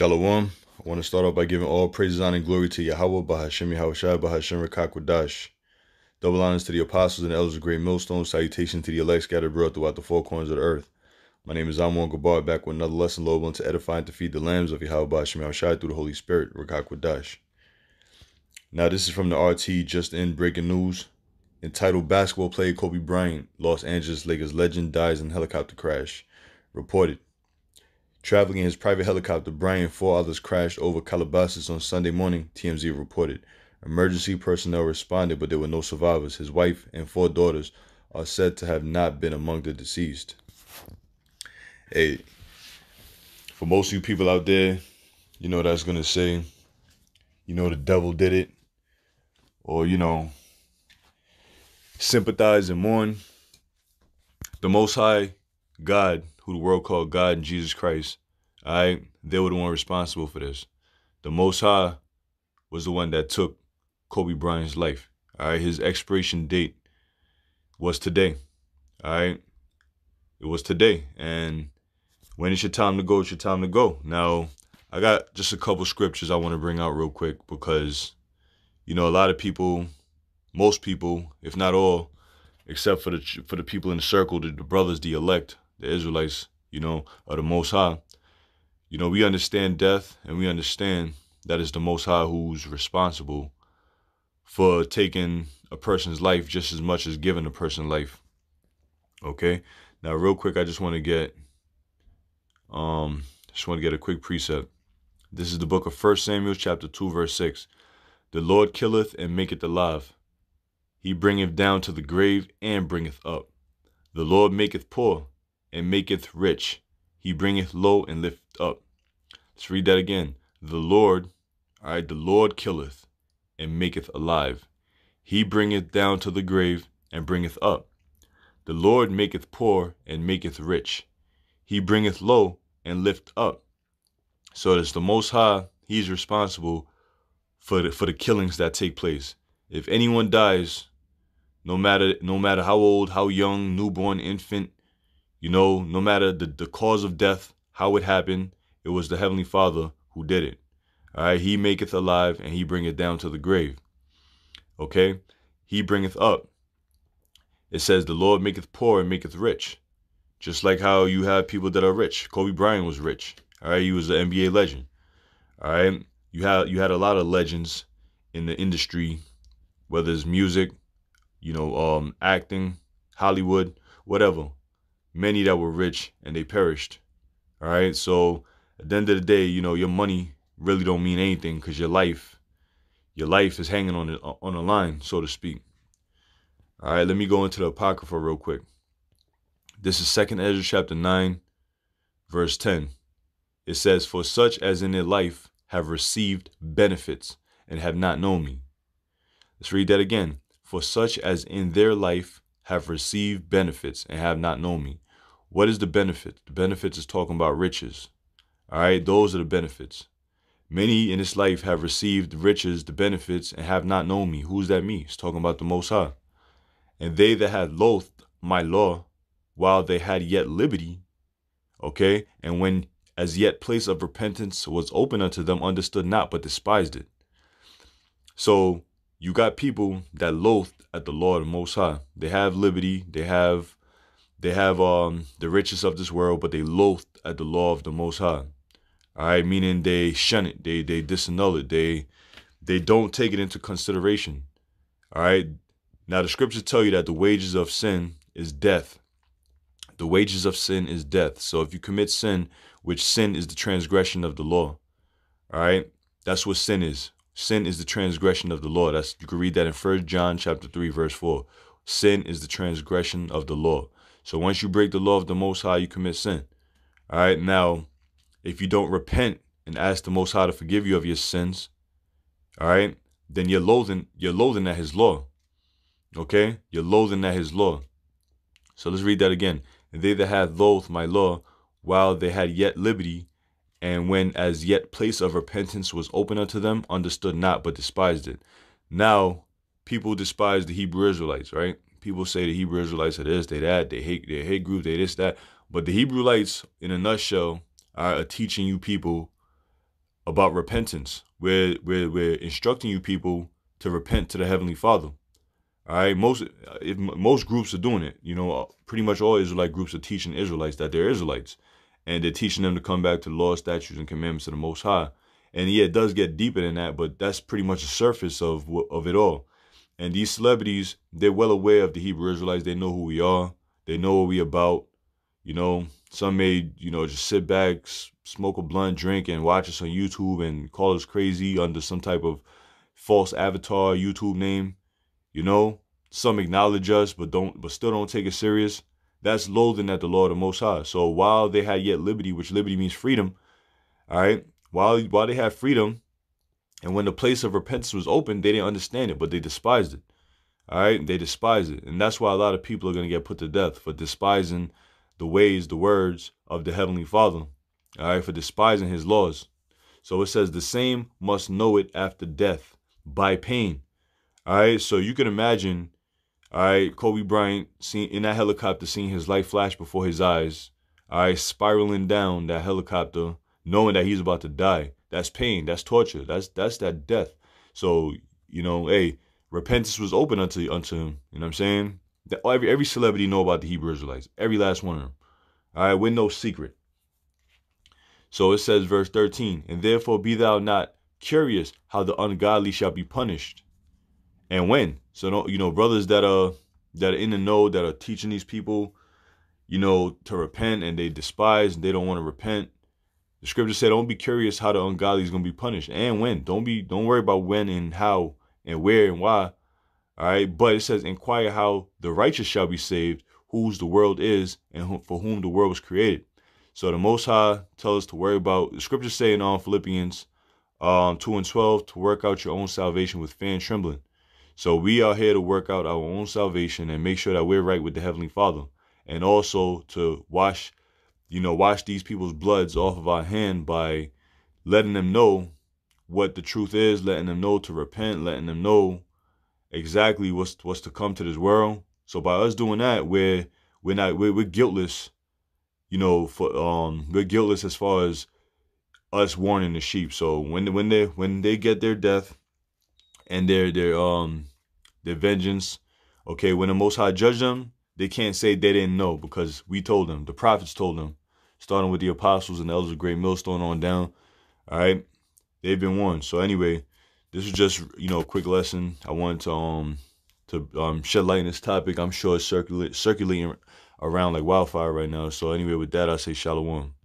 Shalom. I want to start off by giving all praises, honor, and glory to Yahweh, Bahashem, Yahushai, Bahashem, Rakakwadash. Double honors to the apostles and elders of great millstone. Salutation to the elect scattered abroad throughout the four corners of the earth. My name is Amon Gabar, back with another lesson load on to edify and to feed the lambs of Yahweh, Bahashem, Yahushai through the Holy Spirit, Rakakwadash. Now, this is from the RT, just in breaking news. Entitled Basketball Player Kobe Bryant, Los Angeles Lakers Legend Dies in Helicopter Crash. Reported. Traveling in his private helicopter, Brian and four others crashed over Calabasas on Sunday morning, TMZ reported. Emergency personnel responded, but there were no survivors. His wife and four daughters are said to have not been among the deceased. Hey, for most of you people out there, you know that's going to say, you know, the devil did it. Or, you know, sympathize and mourn. The Most High God who the world called God and Jesus Christ, all right, they were the one responsible for this. The Most High was the one that took Kobe Bryant's life. All right, his expiration date was today. All right, it was today. And when it's your time to go, it's your time to go. Now, I got just a couple scriptures I want to bring out real quick because, you know, a lot of people, most people, if not all, except for the for the people in the circle, the, the brothers, the elect, the Israelites, you know, or the Most High, you know, we understand death and we understand that it's the Most High who's responsible for taking a person's life just as much as giving a person life. Okay? Now, real quick, I just want to get um just want to get a quick precept. This is the book of First Samuel chapter 2 verse 6. The Lord killeth and maketh alive. He bringeth down to the grave and bringeth up. The Lord maketh poor and maketh rich. He bringeth low and lift up. Let's read that again. The Lord, all right, the Lord killeth and maketh alive. He bringeth down to the grave and bringeth up. The Lord maketh poor and maketh rich. He bringeth low and lift up. So it's the Most High. He's responsible for the, for the killings that take place. If anyone dies, no matter no matter how old, how young, newborn, infant, you know, no matter the, the cause of death, how it happened, it was the Heavenly Father who did it. All right, He maketh alive and He bringeth down to the grave. Okay, He bringeth up. It says, The Lord maketh poor and maketh rich. Just like how you have people that are rich. Kobe Bryant was rich. All right, he was an NBA legend. All right, you had you had a lot of legends in the industry, whether it's music, you know, um, acting, Hollywood, whatever many that were rich and they perished. All right. So at the end of the day, you know, your money really don't mean anything because your life, your life is hanging on the on the line, so to speak. All right, let me go into the Apocrypha real quick. This is Second Ezra chapter 9, verse 10. It says, For such as in their life have received benefits and have not known me. Let's read that again. For such as in their life have received benefits and have not known me. What is the benefit? The benefits is talking about riches. All right, those are the benefits. Many in this life have received the riches, the benefits, and have not known me. Who's that me? It's talking about the Most High. And they that had loathed my law while they had yet liberty, okay, and when as yet place of repentance was open unto them, understood not, but despised it. So you got people that loathe at the law of Most High. They have liberty, they have they have um the riches of this world, but they loathe at the law of the Most High. All right, meaning they shun it, they they disannul it, they they don't take it into consideration. All right. Now the scriptures tell you that the wages of sin is death. The wages of sin is death. So if you commit sin, which sin is the transgression of the law, all right, that's what sin is. Sin is the transgression of the law. That's you can read that in First John chapter 3, verse 4. Sin is the transgression of the law. So once you break the law of the Most High, you commit sin. All right, now, if you don't repent and ask the Most High to forgive you of your sins, all right, then you're loathing, you're loathing at his law. Okay? You're loathing at his law. So let's read that again. And they that had loathed my law while they had yet liberty and when as yet place of repentance was open unto them, understood not, but despised it. Now, people despise the Hebrew Israelites, right? People say the Hebrew Israelites are this, they that, they hate, they hate group, they this, that. But the Hebrew lights, in a nutshell, are teaching you people about repentance. We're, we're, we're instructing you people to repent to the Heavenly Father. All right, most if, most groups are doing it. You know, uh, pretty much all Israelite groups are teaching Israelites that they're Israelites and they're teaching them to come back to the law, statutes, and commandments of the Most High. And yeah, it does get deeper than that, but that's pretty much the surface of of it all. And these celebrities, they're well aware of the Hebrew Israelites. They know who we are. They know what we about. You know, some may you know just sit back, smoke a blunt, drink, and watch us on YouTube and call us crazy under some type of false avatar YouTube name. You know, some acknowledge us, but don't, but still don't take it serious that's loathing at the law of the Most High. So while they had yet liberty, which liberty means freedom, all right, while while they had freedom, and when the place of repentance was open, they didn't understand it, but they despised it. All right, they despised it, and that's why a lot of people are going to get put to death for despising the ways, the words of the Heavenly Father. All right, for despising His laws. So it says the same must know it after death by pain. All right, so you can imagine all right, Kobe Bryant seen in that helicopter, seeing his life flash before his eyes. All right, spiraling down that helicopter, knowing that he's about to die. That's pain. That's torture. That's that's that death. So you know, hey, repentance was open unto unto him. You know what I'm saying? That every every celebrity know about the Hebrew Israelites. Every last one of them. All right, with no secret. So it says, verse 13, and therefore be thou not curious how the ungodly shall be punished and when So you know, brothers that are that are in the know that are teaching these people, you know, to repent and they despise and they don't want to repent. The scripture said, "Don't be curious how the ungodly is going to be punished and when. Don't be, don't worry about when and how and where and why. All right, but it says, inquire how the righteous shall be saved, whose the world is, and who, for whom the world was created." So the Most High tells us to worry about the scripture saying on um, Philippians um, two and twelve to work out your own salvation with fan trembling. So we are here to work out our own salvation and make sure that we're right with the Heavenly Father. And also to wash, you know, wash these people's bloods off of our hand by letting them know what the truth is, letting them know to repent, letting them know exactly what's what's to come to this world. So by us doing that, we're we're not we're, we're guiltless, you know. For um, we're guiltless as far as us warning the sheep. So when when they when they get their death, and their their um their vengeance. Okay, when the Most High judged them, they can't say they didn't know because we told them. The prophets told them, starting with the apostles and the elders of Great Millstone on down. All right, they've been warned. So anyway, this is just you know a quick lesson. I wanted to um to um shed light on this topic. I'm sure it's circulating circulating around like wildfire right now. So anyway, with that, I say shalom.